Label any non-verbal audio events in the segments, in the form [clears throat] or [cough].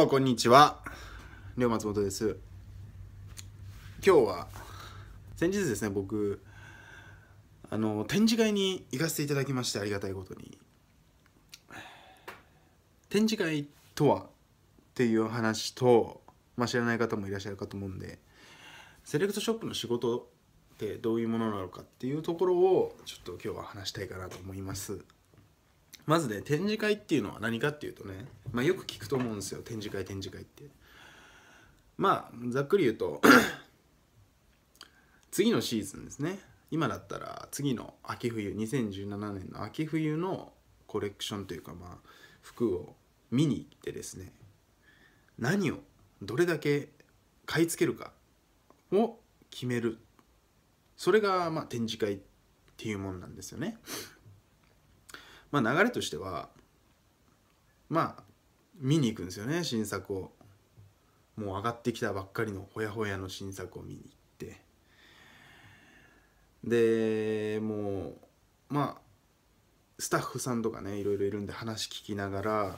もこんにちは両松本です今日は先日ですね僕あの展示会に行かせていただきましてありがたいことに展示会とはっていう話と、まあ、知らない方もいらっしゃるかと思うんでセレクトショップの仕事ってどういうものなのかっていうところをちょっと今日は話したいかなと思います。まずね展示会っていうのは何かっていうとね、まあ、よく聞くと思うんですよ展示会展示会ってまあざっくり言うと [clears throat] 次のシーズンですね今だったら次の秋冬2017年の秋冬のコレクションというかまあ服を見に行ってですね何をどれだけ買い付けるかを決めるそれがまあ展示会っていうもんなんですよねまあ、流れとしてはまあ見に行くんですよね新作をもう上がってきたばっかりのほやほやの新作を見に行ってでもうまあスタッフさんとかねいろいろいるんで話聞きながら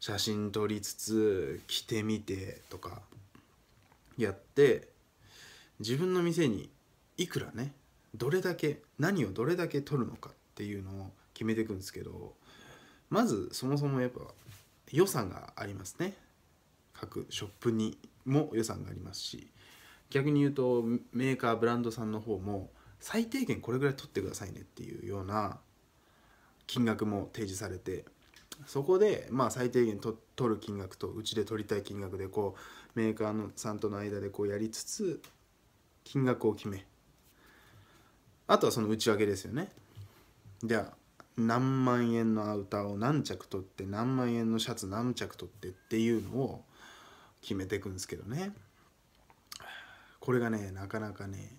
写真撮りつつ着てみてとかやって自分の店にいくらねどれだけ何をどれだけ撮るのかっていうのを決めていくんですけどまずそもそもやっぱ予算がありますね各ショップにも予算がありますし逆に言うとメーカーブランドさんの方も最低限これぐらい取ってくださいねっていうような金額も提示されてそこでまあ最低限取る金額とうちで取りたい金額でこうメーカーのさんとの間でこうやりつつ金額を決めあとはその内訳ですよねじゃあ何万円のアウターを何着取って何万円のシャツ何着取ってっていうのを決めていくんですけどねこれがねなかなかね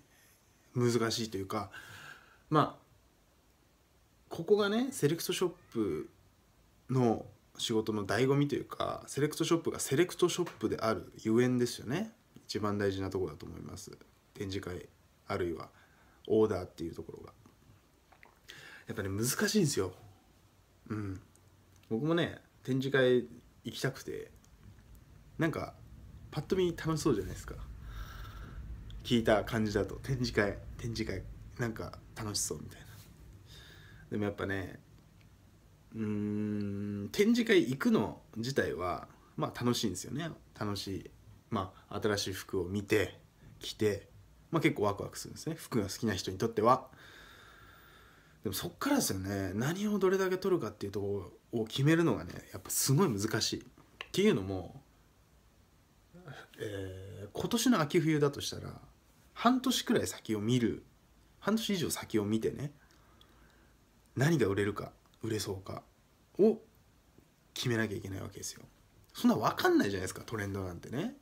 難しいというかまあここがねセレクトショップの仕事の醍醐味というかセレクトショップがセレクトショップであるゆえんですよね一番大事なとこだと思います展示会あるいはオーダーっていうところがやっぱね難しいんですようん僕もね展示会行きたくてなんかパッと見楽しそうじゃないですか聞いた感じだと展示会展示会なんか楽しそうみたいなでもやっぱねうん展示会行くの自体はまあ楽しいんですよね楽しいまあ新しい服を見て着てまあ結構ワクワクするんですね服が好きな人にとってはでもそっからですよね何をどれだけ取るかっていうとこを決めるのがねやっぱすごい難しいっていうのも、えー、今年の秋冬だとしたら半年くらい先を見る半年以上先を見てね何が売れるか売れそうかを決めなきゃいけないわけですよそんな分かんないじゃないですかトレンドなんてね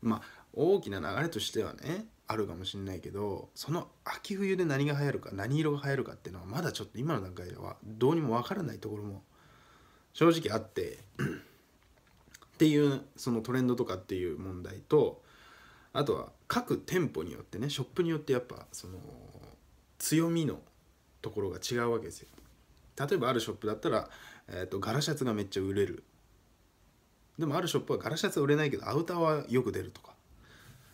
まあ大きな流れとしてはねあるかもしれないけどその秋冬で何が流行るか何色が流行るかっていうのはまだちょっと今の段階ではどうにも分からないところも正直あって [clears throat] っていうそのトレンドとかっていう問題とあとは各店舗によってねショップによってやっぱその強みのところが違うわけですよ。例えばあるショップだったら、えーと、ガラシャツがめっちゃ売れるでもあるショップはガラシャツは売れないけどアウターはよく出るとか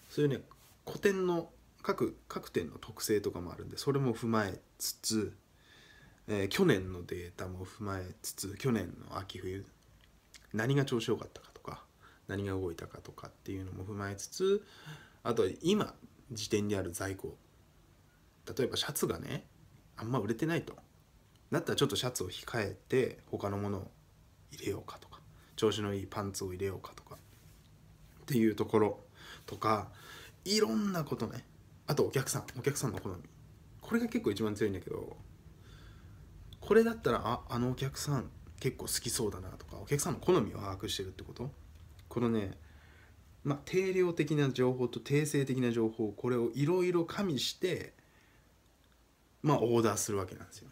そういうね古典の各各店の特性とかもあるんでそれも踏まえつつ、えー、去年のデータも踏まえつつ去年の秋冬何が調子良かったかとか何が動いたかとかっていうのも踏まえつつあと今時点にある在庫例えばシャツがねあんま売れてないとだったらちょっとシャツを控えて他のものを入れようかとか調子のいいパンツを入れようかとかっていうところとかいろんなことねあとお客さんお客さんの好みこれが結構一番強いんだけどこれだったらああのお客さん結構好きそうだなとかお客さんの好みを把握してるってことこのねまあ、定量的な情報と定性的な情報これをいろいろ加味してまあオーダーするわけなんですよ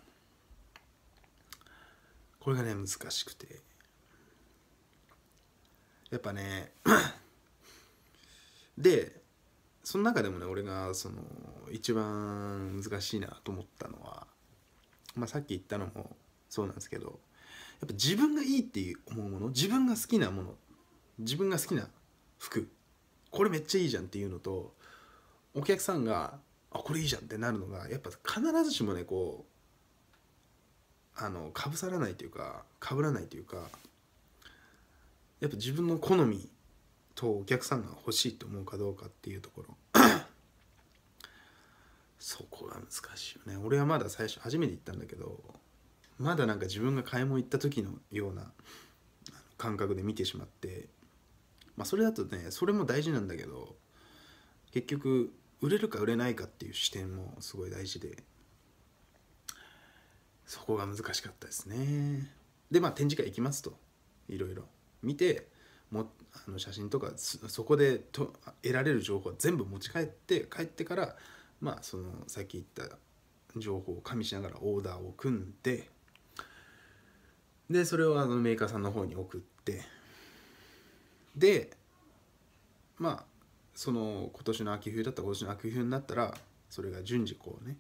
これがね難しくてやっぱね [clears throat] でその中でもね俺がその一番難しいなと思ったのは、まあ、さっき言ったのもそうなんですけどやっぱ自分がいいっていう思うもの自分が好きなもの自分が好きな服これめっちゃいいじゃんっていうのとお客さんが「あこれいいじゃん」ってなるのがやっぱ必ずしもねこうあのかぶさらないというかかぶらないというかやっぱ自分の好みとお客さんが欲しいと思うかどうかっていうところ [coughs] そこが難しいよね俺はまだ最初初めて行ったんだけどまだなんか自分が買い物行った時のような感覚で見てしまってまあそれだとねそれも大事なんだけど結局売れるか売れないかっていう視点もすごい大事でそこが難しかったですねでまあ展示会行きますといろいろ見てもあの写真とかそこでと得られる情報は全部持ち帰って帰ってからまあそのさっき言った情報を加味しながらオーダーを組んででそれをあのメーカーさんの方に送ってでまあその今年の秋冬だった今年の秋冬になったらそれが順次こうね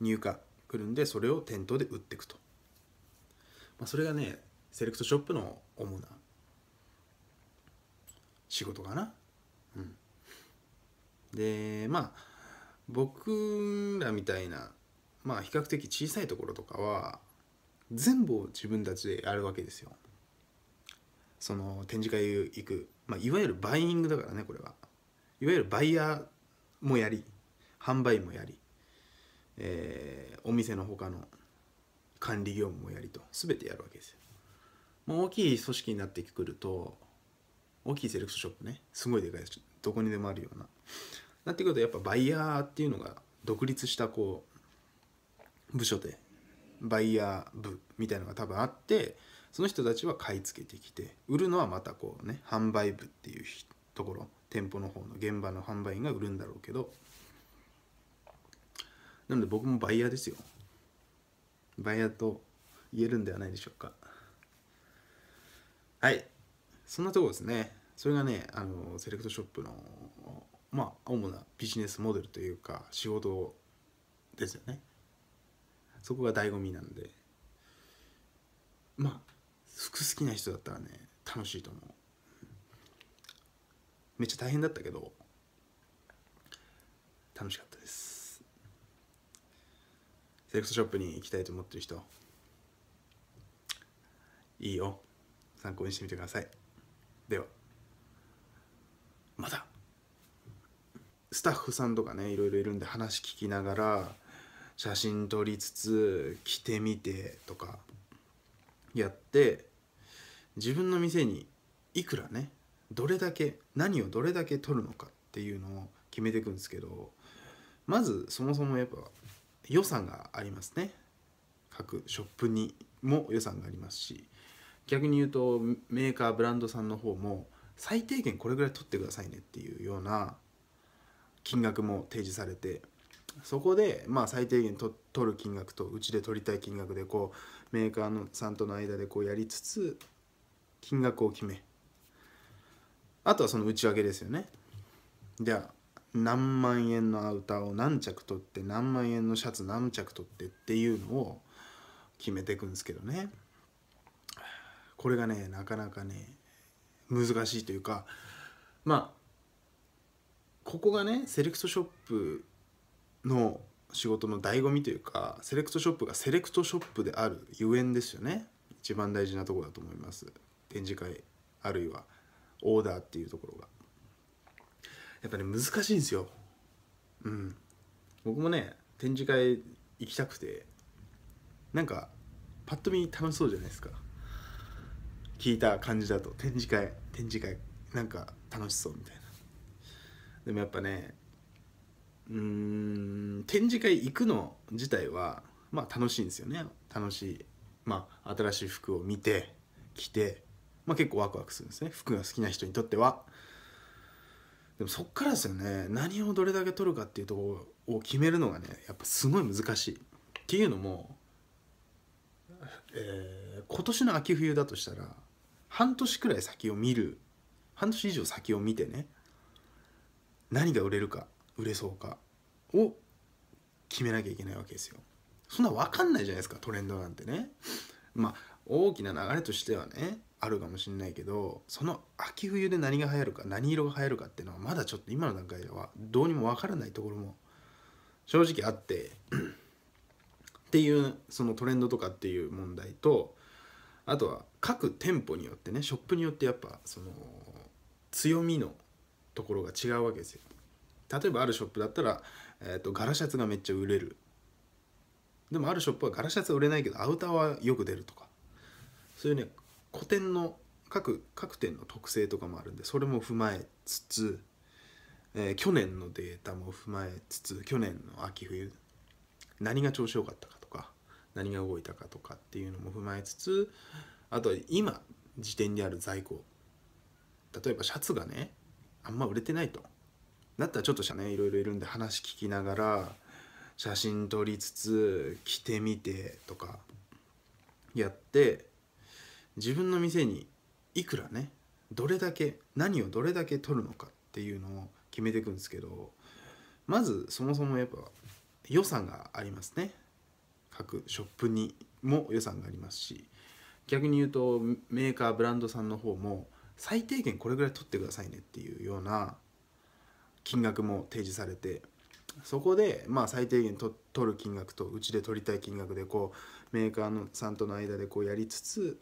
入荷来るんでそれを店頭で売っていくと、まあ、それがねセレクトショップの主な仕事かな。うん、でまあ僕らみたいなまあ比較的小さいところとかは全部を自分たちでやるわけですよ。その展示会行く、まあ、いわゆるバイイングだからねこれは。いわゆるバイヤーもやり販売もやり、えー、お店の他の管理業務もやりと全てやるわけですよ。まあ、大きい組織になってくると大きいセレクトショップねすごいでかいですどこにでもあるようななってくるとやっぱバイヤーっていうのが独立したこう部署でバイヤー部みたいのが多分あってその人たちは買い付けてきて売るのはまたこうね販売部っていうところ店舗の方の現場の販売員が売るんだろうけどなので僕もバイヤーですよバイヤーと言えるんではないでしょうかはいそんなとこですねそれがねあのセレクトショップのまあ主なビジネスモデルというか仕事ですよねそこが醍醐味なんでまあ服好きな人だったらね楽しいと思うめっちゃ大変だったけど楽しかったですセレクトショップに行きたいと思ってる人いいよ参考にしてみてくださいではスタッフさんとかねいろいろいるんで話聞きながら写真撮りつつ着てみてとかやって自分の店にいくらねどれだけ何をどれだけ撮るのかっていうのを決めていくんですけどまずそもそもやっぱ予算がありますね各ショップにも予算がありますし逆に言うとメーカーブランドさんの方も最低限これぐらい取ってくださいねっていうような金額も提示されてそこでまあ最低限と取る金額とうちで取りたい金額でこうメーカーのさんとの間でこうやりつつ金額を決めあとはその内訳ですよねじゃあ何万円のアウターを何着取って何万円のシャツ何着取ってっていうのを決めていくんですけどねこれがねなかなかね難しいというかまあここがねセレクトショップの仕事の醍醐味というかセレクトショップがセレクトショップであるゆえんですよね一番大事なとこだと思います展示会あるいはオーダーっていうところがやっぱね難しいんですようん僕もね展示会行きたくてなんかパッと見楽しそうじゃないですか聞いた感じだと展示会展示会なんか楽しそうみたいなでもやっぱねうん展示会行くの自体はまあ楽しいんですよね楽しいまあ新しい服を見て着てまあ結構ワクワクするんですね服が好きな人にとってはでもそっからですよね何をどれだけ取るかっていうとこを決めるのがねやっぱすごい難しいっていうのも、えー、今年の秋冬だとしたら半年くらい先を見る半年以上先を見てね何が売れるか売れそうかを決めなきゃいけないわけですよそんな分かんないじゃないですかトレンドなんてねまあ大きな流れとしてはねあるかもしれないけどその秋冬で何が流行るか何色が流行るかっていうのはまだちょっと今の段階ではどうにも分からないところも正直あってっていうそのトレンドとかっていう問題とあとは各店舗によってねショップによってやっぱその強みのところが違うわけですよ例えばあるショップだったら、えーと、ガラシャツがめっちゃ売れるでもあるショップはガラシャツは売れないけどアウターはよく出るとかそういうね古典の各各店の特性とかもあるんでそれも踏まえつつ、えー、去年のデータも踏まえつつ去年の秋冬何が調子良かったかとか何が動いたかとかっていうのも踏まえつつあと今時点にある在庫例えばシャツがねあんま売れてないと。だったらちょっとしたねいろいろいるんで話聞きながら写真撮りつつ着てみてとかやって自分の店にいくらねどれだけ何をどれだけ撮るのかっていうのを決めていくんですけどまずそもそもやっぱ予算がありますね各ショップにも予算がありますし逆に言うとメーカーブランドさんの方も最低限これぐらい取ってくださいねっていうような金額も提示されてそこでまあ最低限取る金額とうちで取りたい金額でこうメーカーのさんとの間でこうやりつつ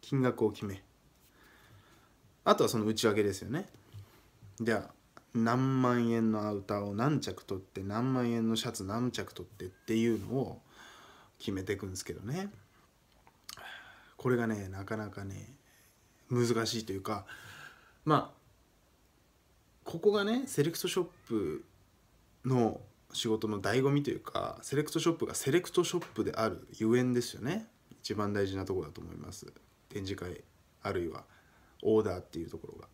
金額を決めあとはその内訳ですよねじゃあ何万円のアウターを何着取って何万円のシャツ何着取ってっていうのを決めていくんですけどねこれがねなかなかね難しいというかまあここがねセレクトショップの仕事の醍醐味というかセレクトショップがセレクトショップであるゆえんですよね一番大事なとこだと思います展示会あるいはオーダーっていうところが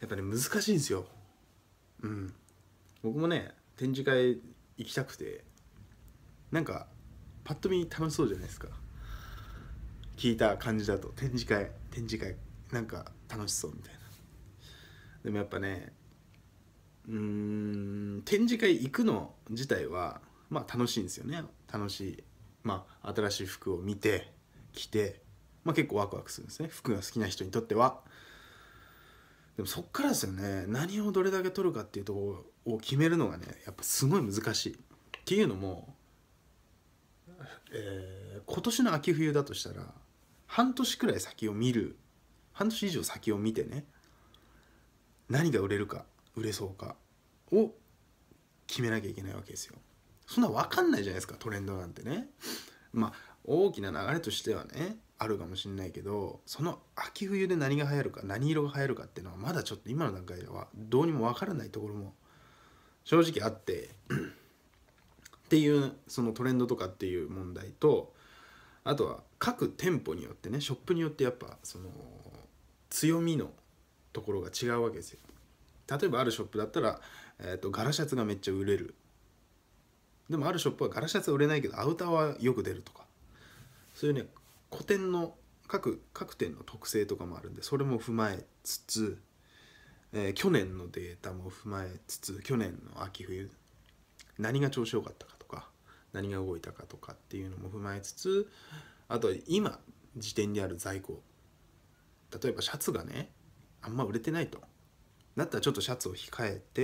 やっぱね難しいんですようん僕もね展示会行きたくてなんかパッと見楽しそうじゃないですか聞いた感じだと展示会展示会なんか楽しそうみたいなでもやっぱねうん展示会行くの自体はまあ楽しいんですよね楽しいまあ新しい服を見て着てまあ結構ワクワクするんですね服が好きな人にとってはでもそっからですよね何をどれだけ取るかっていうとこを決めるのがねやっぱすごい難しいっていうのも、えー、今年の秋冬だとしたら半年くらい先を見る半年以上先を見てね何が売れるか売れそうかを決めなきゃいけないわけですよそんな分かんないじゃないですかトレンドなんてねまあ大きな流れとしてはねあるかもしれないけどその秋冬で何が流行るか何色が流行るかっていうのはまだちょっと今の段階ではどうにも分からないところも正直あってっていうそのトレンドとかっていう問題とあとは各店舗によってねショップによってやっぱその強みのところが違うわけですよ例えばあるショップだったら、えーと、ガラシャツがめっちゃ売れるでもあるショップはガラシャツは売れないけどアウターはよく出るとかそういうね古典の各各店の特性とかもあるんでそれも踏まえつつ、えー、去年のデータも踏まえつつ去年の秋冬何が調子良かったか何が動いたかとかっていうのも踏まえつつあと今時点である在庫例えばシャツがねあんま売れてないとなったらちょっとシャツを控えて